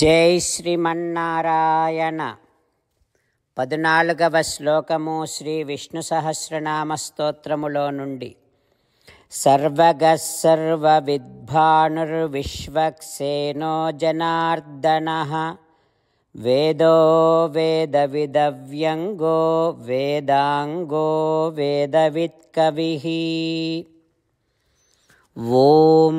జై శ్రీమన్నారాయణ పద్నాలుగవ శ్లోకము శ్రీ విష్ణు సహస్రనామ స్తోత్రములో నుండి సర్వగ సర్వ విద్భానుర్విశ్వక్సేనో జనార్దన వేదో వేద విదవ్యంగో వేదాంగో వేదవిత్కవి ఓం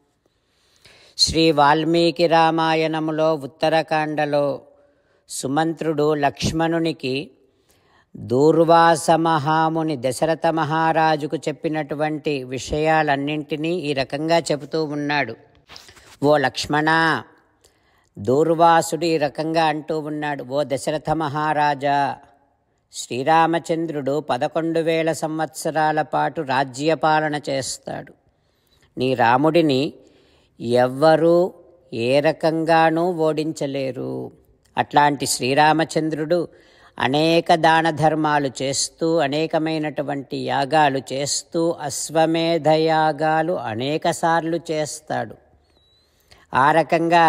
శ్రీ వాల్మీకి రామాయణములో ఉత్తరకాండలో సుమంత్రుడు లక్ష్మణునికి దూర్వాస మహాముని దశరథ మహారాజుకు చెప్పినటువంటి విషయాలన్నింటినీ ఈ రకంగా చెబుతూ ఉన్నాడు ఓ లక్ష్మణ దూర్వాసుడు ఈ రకంగా అంటూ ఉన్నాడు ఓ దశరథ మహారాజా శ్రీరామచంద్రుడు పదకొండు వేల సంవత్సరాల పాటు రాజ్యపాలన చేస్తాడు నీ రాముడిని ఎవ్వరూ ఏ రకంగానూ ఓడించలేరు అట్లాంటి శ్రీరామచంద్రుడు అనేక దాన ధర్మాలు చేస్తూ అనేకమైనటువంటి యాగాలు చేస్తూ అశ్వమేధ యాగాలు అనేకసార్లు చేస్తాడు ఆ రకంగా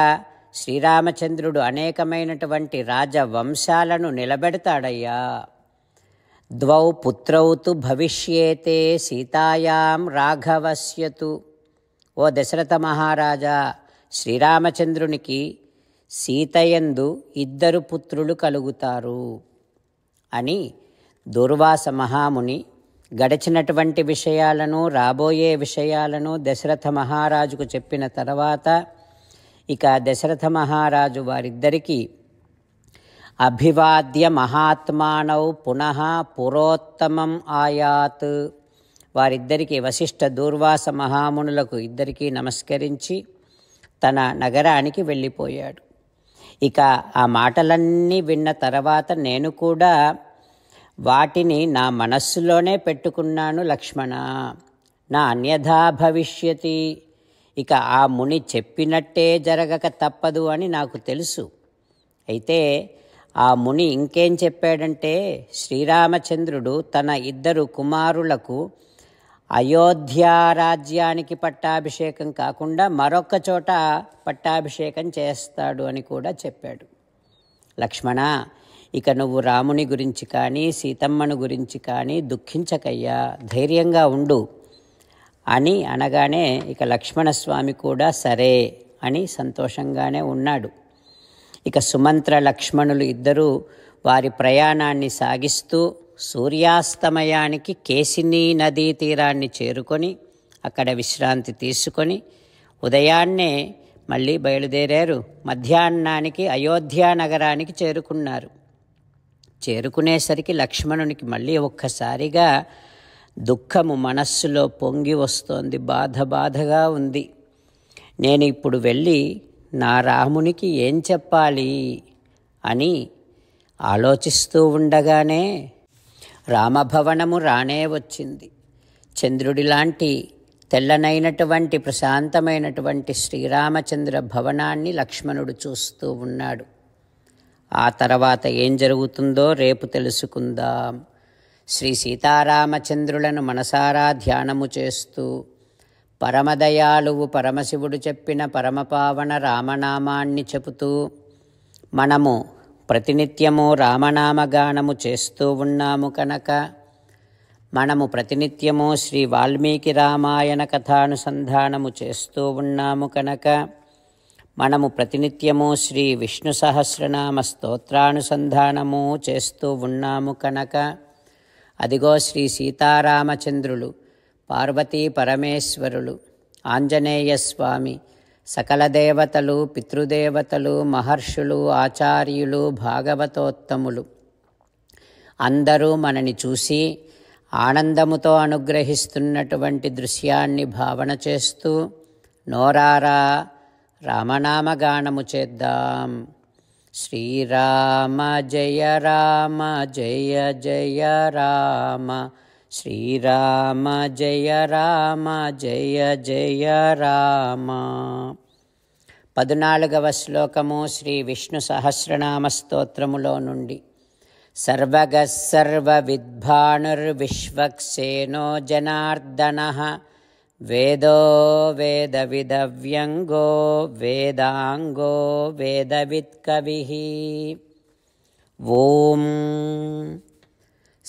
శ్రీరామచంద్రుడు అనేకమైనటువంటి రాజవంశాలను నిలబెడతాడయ్యా ద్వౌ పుత్రౌతు భవిష్యేతే సీతాయాం రాఘవస్యతు ఓ దశరథ మహారాజా శ్రీరామచంద్రునికి సీతయందు ఇద్దరు పుత్రులు కలుగుతారు అని దుర్వాస మహాముని గడిచినటువంటి విషయాలను రాబోయే విషయాలను దశరథ మహారాజుకు చెప్పిన తర్వాత ఇక దశరథ మహారాజు వారిద్దరికీ అభివాద్య మహాత్మానౌ పునః పురోత్తమం ఆయాత్ వారిద్దరికీ వశిష్ఠ దూర్వాస మహామునులకు ఇద్దరికీ నమస్కరించి తన నగరానికి వెళ్ళిపోయాడు ఇక ఆ మాటలన్నీ విన్న తర్వాత నేను కూడా వాటిని నా మనస్సులోనే పెట్టుకున్నాను లక్ష్మణ నా అన్యథా భవిష్యతి ఇక ఆ ముని చెప్పినట్టే జరగక తప్పదు అని నాకు తెలుసు అయితే ఆ ముని ఇంకేం చెప్పాడంటే శ్రీరామచంద్రుడు తన ఇద్దరు కుమారులకు అయోధ్యారాజ్యానికి పట్టాభిషేకం కాకుండా మరొక చోట పట్టాభిషేకం చేస్తాడు అని కూడా చెప్పాడు లక్ష్మణ ఇక నువ్వు రాముని గురించి కానీ సీతమ్మను గురించి కానీ దుఃఖించకయ్యా ధైర్యంగా ఉండు అని అనగానే ఇక లక్ష్మణస్వామి కూడా సరే అని సంతోషంగానే ఉన్నాడు ఇక సుమంత్ర లక్ష్మణులు ఇద్దరూ వారి ప్రయాణాన్ని సాగిస్తూ సూర్యాస్తమయానికి కేసినీ నదీ తీరాన్ని చేరుకొని అక్కడ విశ్రాంతి తీసుకొని ఉదయాన్నే మళ్ళీ బయలుదేరారు మధ్యాహ్నానికి అయోధ్యా నగరానికి చేరుకున్నారు చేరుకునేసరికి లక్ష్మణునికి మళ్ళీ ఒక్కసారిగా దుఃఖము మనస్సులో పొంగి వస్తోంది బాధ బాధగా ఉంది నేను ఇప్పుడు వెళ్ళి నా రామునికి ఏం చెప్పాలి అని ఆలోచిస్తూ ఉండగానే రామభవనము రానే వచ్చింది చంద్రుడిలాంటి తెల్లనైనటువంటి ప్రశాంతమైనటువంటి శ్రీరామచంద్ర భవనాన్ని లక్ష్మణుడు చూస్తూ ఉన్నాడు ఆ తర్వాత ఏం జరుగుతుందో రేపు తెలుసుకుందాం శ్రీ సీతారామచంద్రులను మనసారా ధ్యానము చేస్తూ పరమదయాలువు పరమశివుడు చెప్పిన పరమపావన రామనామాన్ని చెబుతూ మనము ప్రతినిత్యము రామనామగానము చేస్తూ ఉన్నాము కనుక మనము ప్రతినిత్యము శ్రీ వాల్మీకి రామాయణ కథానుసంధానము చేస్తూ ఉన్నాము కనుక మనము ప్రతినిత్యము శ్రీ విష్ణు సహస్రనామ స్తోత్రానుసంధానము చేస్తూ ఉన్నాము కనుక అదిగో శ్రీ సీతారామచంద్రులు పార్వతీ పరమేశ్వరులు ఆంజనేయ స్వామి సకల దేవతలు పితృదేవతలు మహర్షులు ఆచార్యులు భాగవతోత్తములు అందరూ మనని చూసి ఆనందముతో అనుగ్రహిస్తున్నటువంటి దృశ్యాన్ని భావన చేస్తూ నోరారా రామనామగానము చేద్దాం శ్రీరామ జయ రామ జయ జయ రామ శ్రీరామ జయ రామ జయ జయ రామ పద్నాలుగవ శ్లోకము శ్రీ విష్ణు సహస్రనామ స్తోత్రములో నుండి సర్వగసర్వవిద్భానుర్విశ్వక్సేనో జనార్దన వేదో విదవ్యంగో వేదాంగో వేదవిత్కవి ఓం